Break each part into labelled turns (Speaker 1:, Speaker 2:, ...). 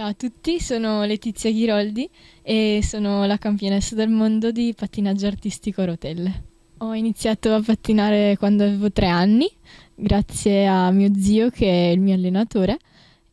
Speaker 1: Ciao a tutti, sono Letizia Ghiroldi e sono la campionessa del mondo di pattinaggio artistico a rotelle. Ho iniziato a pattinare quando avevo tre anni, grazie a mio zio che è il mio allenatore,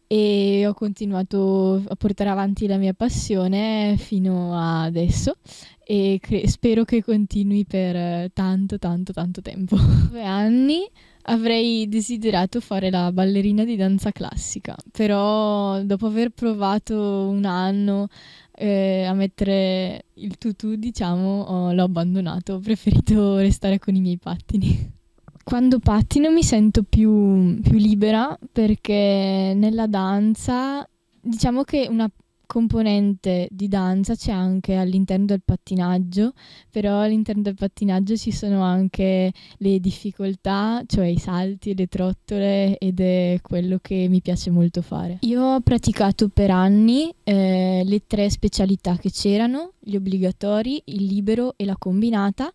Speaker 1: e ho continuato a portare avanti la mia passione fino ad adesso e cre- spero che continui per tanto, tanto, tanto tempo. Due anni avrei desiderato fare la ballerina di danza classica, però dopo aver provato un anno eh, a mettere il tutù, diciamo, oh, l'ho abbandonato, ho preferito restare con i miei pattini. Quando pattino mi sento più, più libera perché nella danza diciamo che una componente di danza c'è anche all'interno del pattinaggio, però all'interno del pattinaggio ci sono anche le difficoltà, cioè i salti, le trottole ed è quello che mi piace molto fare. Io ho praticato per anni eh, le tre specialità che c'erano, gli obbligatori, il libero e la combinata.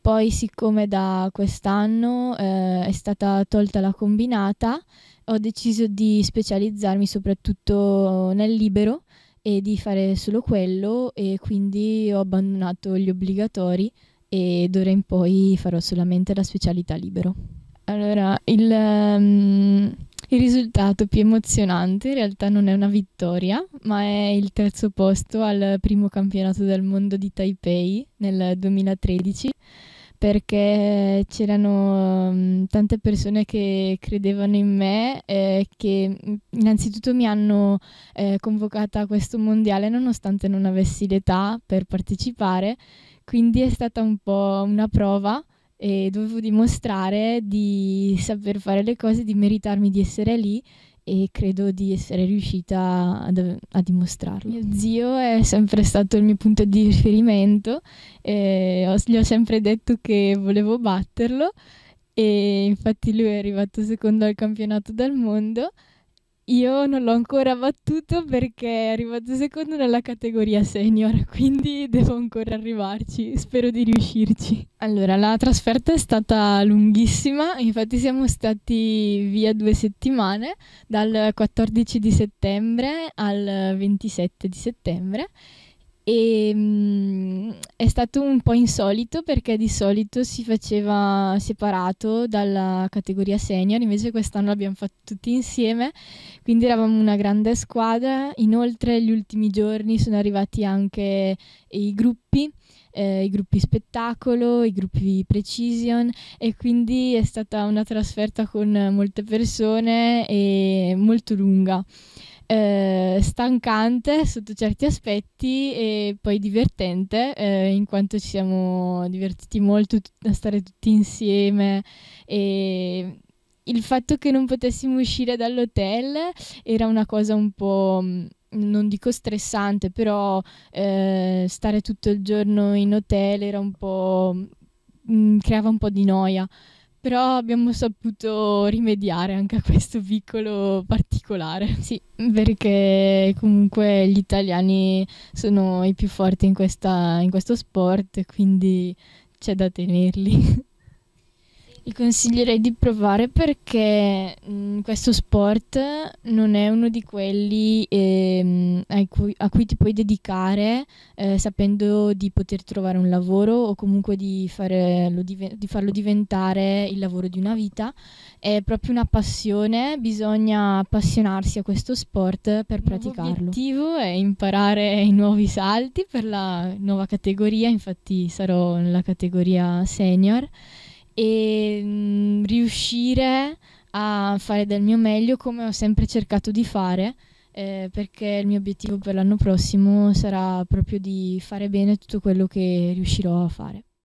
Speaker 1: Poi siccome da quest'anno eh, è stata tolta la combinata, ho deciso di specializzarmi soprattutto nel libero e di fare solo quello e quindi ho abbandonato gli obbligatori e d'ora in poi farò solamente la specialità libero. Allora, il, um, il risultato più emozionante in realtà non è una vittoria, ma è il terzo posto al primo campionato del mondo di Taipei nel 2013 perché c'erano mm, tante persone che credevano in me, eh, che mm, innanzitutto mi hanno eh, convocata a questo mondiale nonostante non avessi l'età per partecipare, quindi è stata un po' una prova e dovevo dimostrare di saper fare le cose, di meritarmi di essere lì e credo di essere riuscita ad, a dimostrarlo. Mio zio è sempre stato il mio punto di riferimento, eh, ho, gli ho sempre detto che volevo batterlo e infatti lui è arrivato secondo al campionato del mondo io non l'ho ancora battuto perché è arrivato secondo nella categoria senior, quindi devo ancora arrivarci, spero di riuscirci. Allora, la trasferta è stata lunghissima, infatti siamo stati via due settimane, dal 14 di settembre al 27 di settembre e, ehm, mh, è stato un po' insolito perché di solito si faceva separato dalla categoria senior, invece quest'anno l'abbiamo fatto tutti insieme, quindi eravamo una grande squadra. Inoltre gli ultimi giorni sono arrivati anche i gruppi, eh, i gruppi spettacolo, i gruppi precision e quindi è stata una trasferta con molte persone e molto lunga. Eh, stancante sotto certi aspetti e poi divertente eh, in quanto ci siamo divertiti molto a stare tutti insieme e il fatto che non potessimo uscire dall'hotel era una cosa un po' non dico stressante, però eh, stare tutto il giorno in hotel era un po' mh, creava un po' di noia però abbiamo saputo rimediare anche a questo piccolo particolare. Sì, perché comunque gli italiani sono i più forti in, questa, in questo sport, quindi c'è da tenerli vi consiglierei di provare perché mh, mm, questo sport non è uno di quelli eh, cui, a cui ti puoi dedicare eh, sapendo di poter trovare un lavoro o comunque di, fare, div- di farlo diventare il lavoro di una vita. È proprio una passione, bisogna appassionarsi a questo sport per praticarlo. L'obiettivo è imparare i nuovi salti per la nuova categoria, infatti sarò nella categoria senior e mh, mm, riuscire a fare del mio meglio come ho sempre cercato di fare eh, perché il mio obiettivo per l'anno prossimo sarà proprio di fare bene tutto quello che riuscirò a fare.